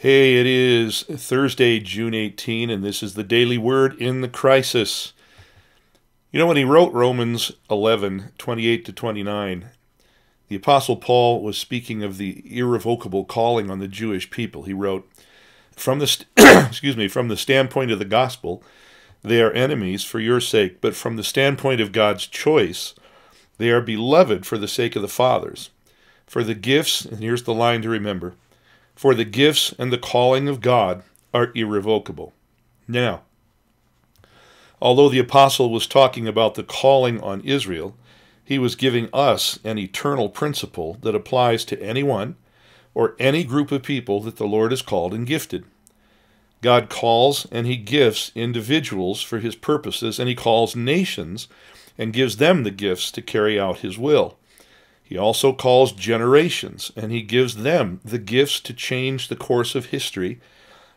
Hey, it is Thursday, June 18, and this is the Daily Word in the Crisis. You know, when he wrote Romans 11, 28 to 29, the Apostle Paul was speaking of the irrevocable calling on the Jewish people. He wrote, from the st- excuse me, from the standpoint of the gospel, they are enemies for your sake, but from the standpoint of God's choice, they are beloved for the sake of the fathers. For the gifts, and here's the line to remember, for the gifts and the calling of God are irrevocable. Now, although the apostle was talking about the calling on Israel, he was giving us an eternal principle that applies to anyone or any group of people that the Lord has called and gifted. God calls and he gifts individuals for his purposes, and he calls nations and gives them the gifts to carry out his will. He also calls generations, and he gives them the gifts to change the course of history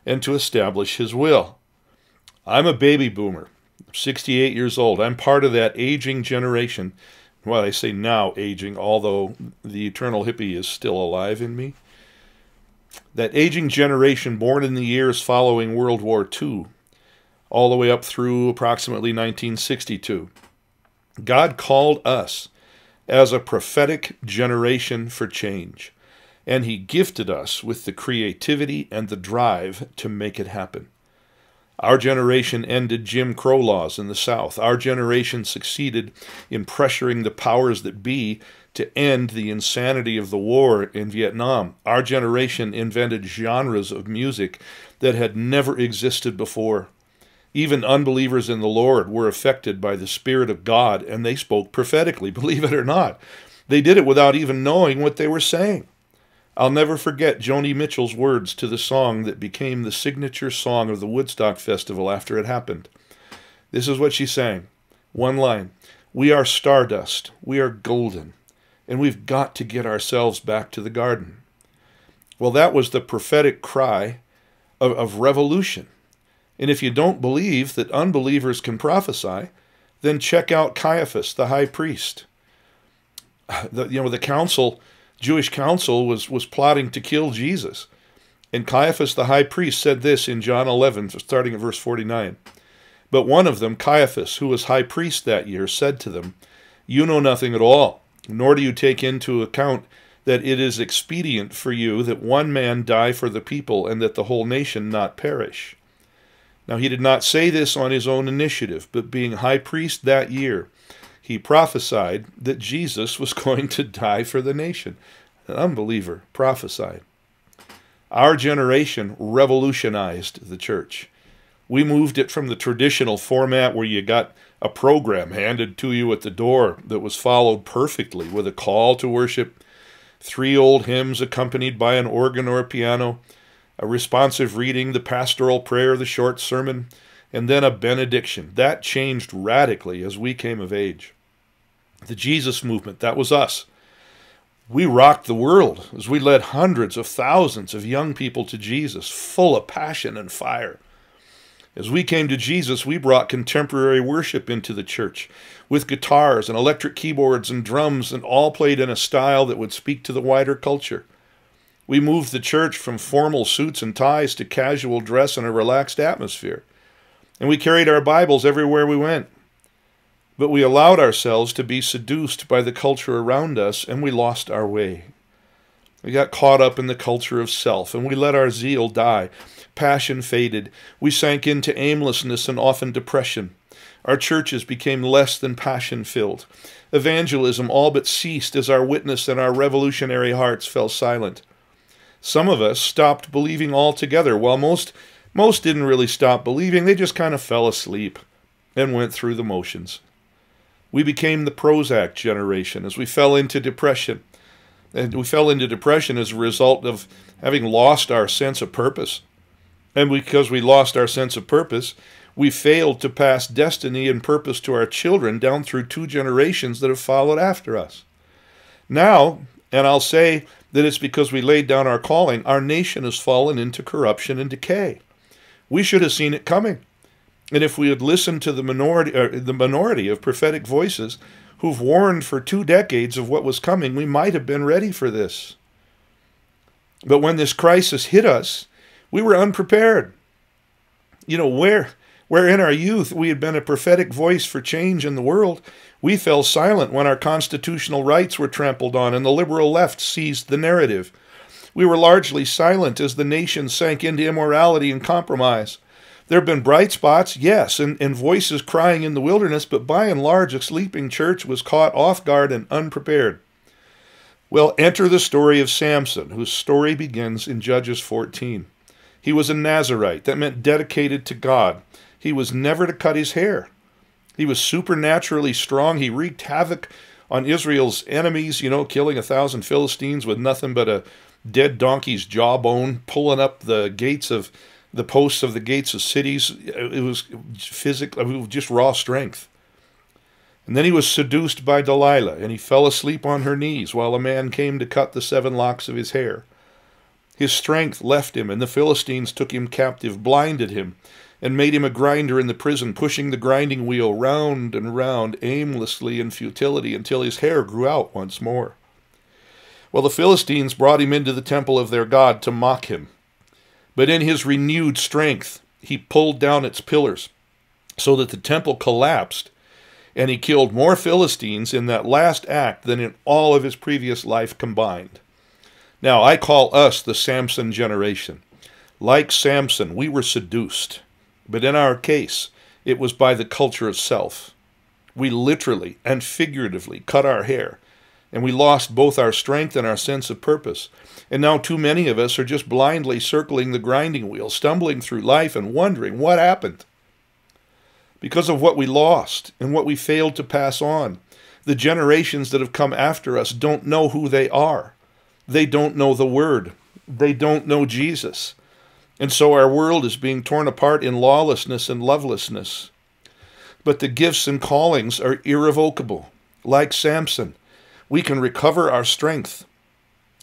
and to establish his will. I'm a baby boomer, 68 years old. I'm part of that aging generation. Well, I say now aging, although the eternal hippie is still alive in me. That aging generation born in the years following World War II, all the way up through approximately 1962. God called us as a prophetic generation for change, and He gifted us with the creativity and the drive to make it happen. Our generation ended Jim Crow laws in the South. Our generation succeeded in pressuring the powers that be to end the insanity of the war in Vietnam. Our generation invented genres of music that had never existed before. Even unbelievers in the Lord were affected by the Spirit of God, and they spoke prophetically, believe it or not. They did it without even knowing what they were saying. I'll never forget Joni Mitchell's words to the song that became the signature song of the Woodstock Festival after it happened. This is what she sang one line We are stardust, we are golden, and we've got to get ourselves back to the garden. Well, that was the prophetic cry of, of revolution. And if you don't believe that unbelievers can prophesy, then check out Caiaphas, the high priest. The, you know, the council, Jewish council, was, was plotting to kill Jesus. And Caiaphas, the high priest, said this in John 11, starting at verse 49. But one of them, Caiaphas, who was high priest that year, said to them, You know nothing at all, nor do you take into account that it is expedient for you that one man die for the people, and that the whole nation not perish. Now he did not say this on his own initiative, but being high priest that year, he prophesied that Jesus was going to die for the nation. An unbeliever prophesied. Our generation revolutionized the church. We moved it from the traditional format where you got a program handed to you at the door that was followed perfectly with a call to worship, three old hymns accompanied by an organ or a piano, a responsive reading, the pastoral prayer, the short sermon, and then a benediction. That changed radically as we came of age. The Jesus movement, that was us. We rocked the world as we led hundreds of thousands of young people to Jesus, full of passion and fire. As we came to Jesus, we brought contemporary worship into the church with guitars and electric keyboards and drums, and all played in a style that would speak to the wider culture. We moved the church from formal suits and ties to casual dress and a relaxed atmosphere. And we carried our Bibles everywhere we went. But we allowed ourselves to be seduced by the culture around us and we lost our way. We got caught up in the culture of self, and we let our zeal die. Passion faded. We sank into aimlessness and often depression. Our churches became less than passion filled. Evangelism all but ceased as our witness and our revolutionary hearts fell silent. Some of us stopped believing altogether, while most most didn't really stop believing, they just kind of fell asleep and went through the motions. We became the Prozac generation as we fell into depression. And we fell into depression as a result of having lost our sense of purpose. And because we lost our sense of purpose, we failed to pass destiny and purpose to our children down through two generations that have followed after us. Now, and I'll say that it's because we laid down our calling, our nation has fallen into corruption and decay. We should have seen it coming. And if we had listened to the minority, uh, the minority of prophetic voices who've warned for two decades of what was coming, we might have been ready for this. But when this crisis hit us, we were unprepared. You know, where where in our youth we had been a prophetic voice for change in the world, we fell silent when our constitutional rights were trampled on and the liberal left seized the narrative. We were largely silent as the nation sank into immorality and compromise. There have been bright spots, yes, and, and voices crying in the wilderness, but by and large, a sleeping church was caught off guard and unprepared. Well, enter the story of Samson, whose story begins in Judges 14. He was a Nazarite, that meant dedicated to God. He was never to cut his hair. He was supernaturally strong. He wreaked havoc on Israel's enemies, you know, killing a thousand Philistines with nothing but a dead donkey's jawbone, pulling up the gates of the posts of the gates of cities. It was physically, just raw strength. And then he was seduced by Delilah, and he fell asleep on her knees while a man came to cut the seven locks of his hair. His strength left him, and the Philistines took him captive, blinded him, and made him a grinder in the prison, pushing the grinding wheel round and round aimlessly in futility until his hair grew out once more. Well, the Philistines brought him into the temple of their God to mock him. But in his renewed strength, he pulled down its pillars so that the temple collapsed, and he killed more Philistines in that last act than in all of his previous life combined. Now, I call us the Samson generation. Like Samson, we were seduced. But in our case, it was by the culture itself. We literally and figuratively cut our hair, and we lost both our strength and our sense of purpose. And now too many of us are just blindly circling the grinding wheel, stumbling through life and wondering what happened. Because of what we lost and what we failed to pass on, the generations that have come after us don't know who they are. They don't know the Word. They don't know Jesus. And so our world is being torn apart in lawlessness and lovelessness. But the gifts and callings are irrevocable. Like Samson, we can recover our strength.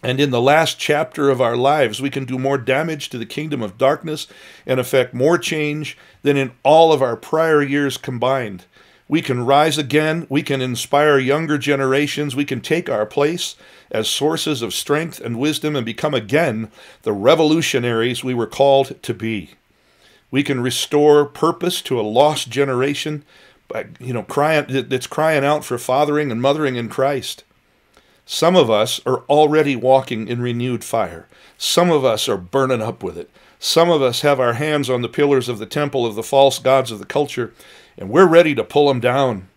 And in the last chapter of our lives, we can do more damage to the kingdom of darkness and effect more change than in all of our prior years combined. We can rise again. We can inspire younger generations. We can take our place as sources of strength and wisdom and become again the revolutionaries we were called to be. We can restore purpose to a lost generation by, you know, crying, that's crying out for fathering and mothering in Christ. Some of us are already walking in renewed fire. Some of us are burning up with it. Some of us have our hands on the pillars of the temple of the false gods of the culture and we're ready to pull them down.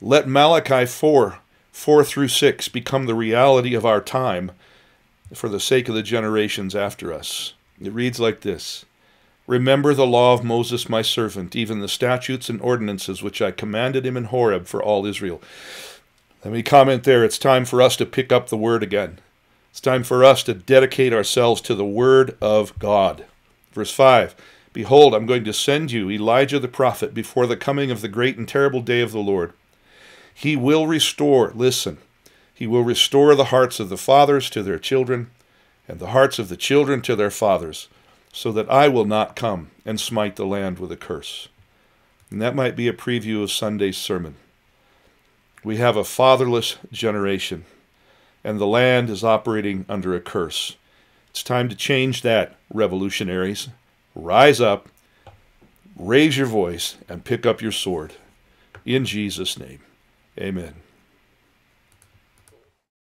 Let Malachi 4 4 through 6 become the reality of our time for the sake of the generations after us. It reads like this Remember the law of Moses, my servant, even the statutes and ordinances which I commanded him in Horeb for all Israel. Let me comment there. It's time for us to pick up the word again. It's time for us to dedicate ourselves to the word of God. Verse 5 Behold, I'm going to send you Elijah the prophet before the coming of the great and terrible day of the Lord. He will restore, listen, he will restore the hearts of the fathers to their children, and the hearts of the children to their fathers, so that I will not come and smite the land with a curse. And that might be a preview of Sunday's sermon. We have a fatherless generation, and the land is operating under a curse. It's time to change that, revolutionaries. Rise up, raise your voice, and pick up your sword. In Jesus' name, amen.